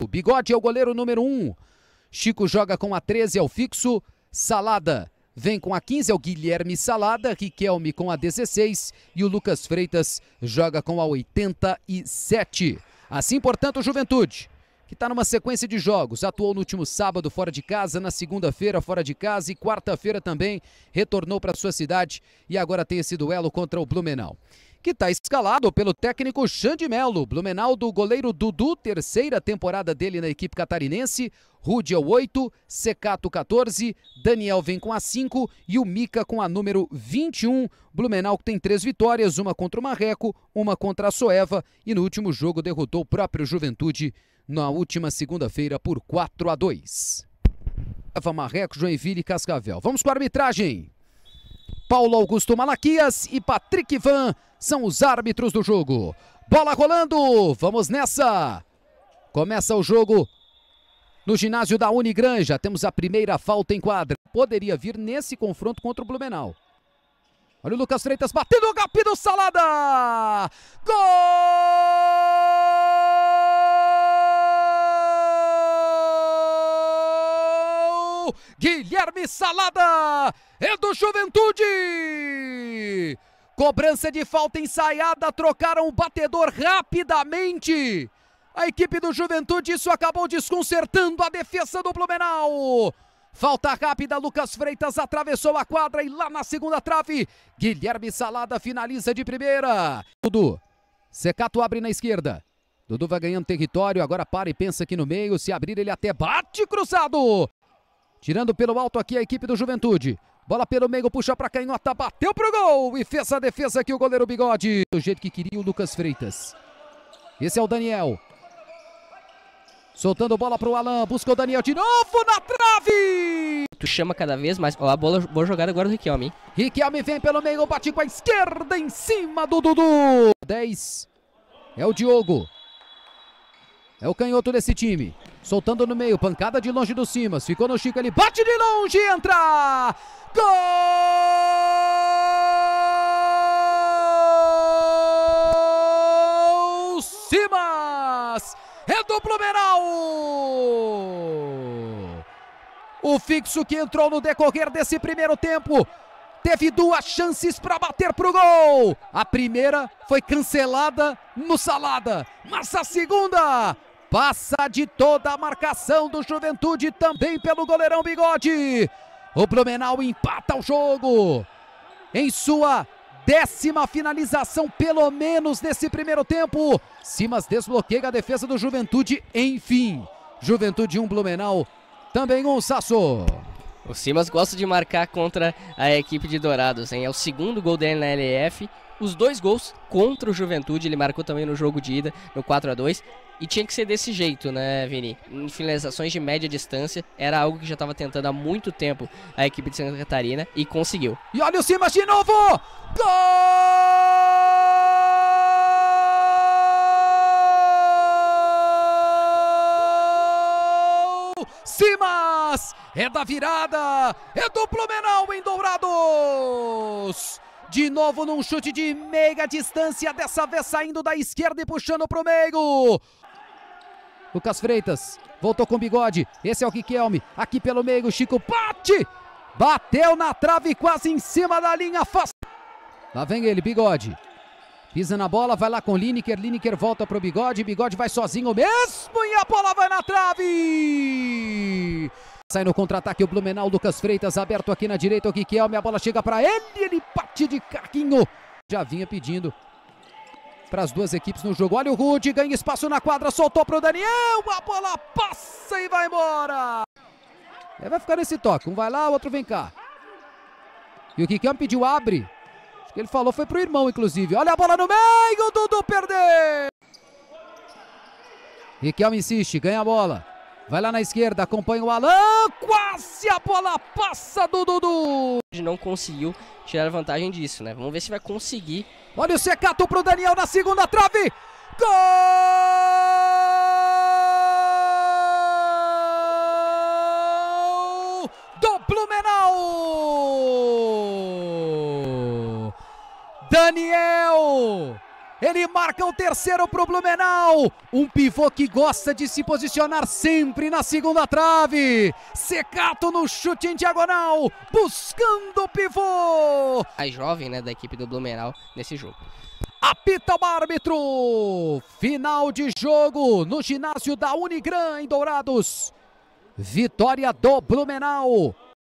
O Bigode é o goleiro número 1. Um. Chico joga com a 13 ao é fixo. Salada vem com a 15 ao é Guilherme Salada. Riquelme com a 16. E o Lucas Freitas joga com a 87. Assim, portanto, o Juventude, que está numa sequência de jogos. Atuou no último sábado fora de casa, na segunda-feira fora de casa e quarta-feira também retornou para sua cidade e agora tem esse duelo contra o Blumenau que está escalado pelo técnico Xande Melo. Blumenau do goleiro Dudu, terceira temporada dele na equipe catarinense. Rude é o 8, Secato 14, Daniel vem com a 5 e o Mica com a número 21. Blumenau que tem três vitórias, uma contra o Marreco, uma contra a Soeva e no último jogo derrotou o próprio Juventude na última segunda-feira por 4 a 2. Marreco, Joinville e Cascavel. Vamos para a arbitragem. Paulo Augusto Malaquias e Patrick Van são os árbitros do jogo. Bola rolando, vamos nessa. Começa o jogo no ginásio da Unigranja. Temos a primeira falta em quadra. Poderia vir nesse confronto contra o Blumenau. Olha o Lucas Freitas batendo, o do Salada! Gol! Guilherme Salada é do Juventude. Cobrança de falta ensaiada, trocaram o batedor rapidamente. A equipe do Juventude, isso acabou desconcertando a defesa do Blumenau. Falta rápida, Lucas Freitas atravessou a quadra e lá na segunda trave, Guilherme Salada finaliza de primeira. Dudu, Secato abre na esquerda. Dudu vai ganhando território, agora para e pensa aqui no meio. Se abrir, ele até bate cruzado. Tirando pelo alto aqui a equipe do Juventude. Bola pelo meio, puxa para canhota, bateu pro gol e fez a defesa aqui o goleiro Bigode. Do jeito que queria o Lucas Freitas. Esse é o Daniel. Soltando bola pro Alan, busca o Daniel de novo na trave! Tu chama cada vez mais. Ó, a bola, boa jogada agora do Riquelme. Riquelme vem pelo meio, bate com a esquerda em cima do Dudu. 10 é o Diogo. É o canhoto desse time. Soltando no meio, pancada de longe do Simas. Ficou no Chico, ele bate de longe e entra! Gol! Simas! É do Blumenau! O fixo que entrou no decorrer desse primeiro tempo teve duas chances para bater pro gol. A primeira foi cancelada no Salada, mas a segunda passa de toda a marcação do Juventude também pelo goleirão Bigode. O Blumenau empata o jogo. Em sua décima finalização, pelo menos nesse primeiro tempo. Simas desbloqueia a defesa do Juventude, enfim. Juventude 1, um, Blumenau também um Sassou. O Simas gosta de marcar contra a equipe de Dourados, hein? É o segundo gol dele na LF. Os dois gols contra o Juventude, ele marcou também no jogo de ida, no 4 a 2 E tinha que ser desse jeito, né, Vini? Em finalizações de média distância, era algo que já estava tentando há muito tempo a equipe de Santa Catarina e conseguiu. E olha o Simas de novo! Gol! Simas é da virada, é do Plumenau em Dourados. De novo num chute de meia distância, dessa vez saindo da esquerda e puxando para o meio. Lucas Freitas voltou com bigode. Esse é o Riquelme. Aqui pelo meio, Chico bate. Bateu na trave quase em cima da linha. Faz... Lá vem ele, bigode. Pisa na bola, vai lá com Lineker. Lineker volta pro Bigode. Bigode vai sozinho mesmo e a bola vai na trave. Sai no contra-ataque o Blumenau, Lucas Freitas aberto aqui na direita, o Guiquelme, a bola chega para ele, ele bate de caquinho. Já vinha pedindo para as duas equipes no jogo. Olha o Rude, ganha espaço na quadra, soltou para o Daniel, a bola passa e vai embora. É, vai ficar nesse toque, um vai lá, o outro vem cá. E o Guiquelme pediu, abre, ele falou foi pro irmão, inclusive. Olha a bola no meio, o Dudu perdeu! Riquelme insiste, ganha a bola. Vai lá na esquerda, acompanha o Alan. Quase a bola passa do Dudu. Não conseguiu tirar vantagem disso, né? Vamos ver se vai conseguir. Olha o secato pro Daniel na segunda trave. Gol do Blumenau! Daniel! Ele marca o terceiro para o Blumenau. Um pivô que gosta de se posicionar sempre na segunda trave. Secato no chute em diagonal, buscando o pivô. A jovem né, da equipe do Blumenau nesse jogo. Apita o árbitro. Final de jogo no ginásio da Unigran em Dourados. Vitória do Blumenau.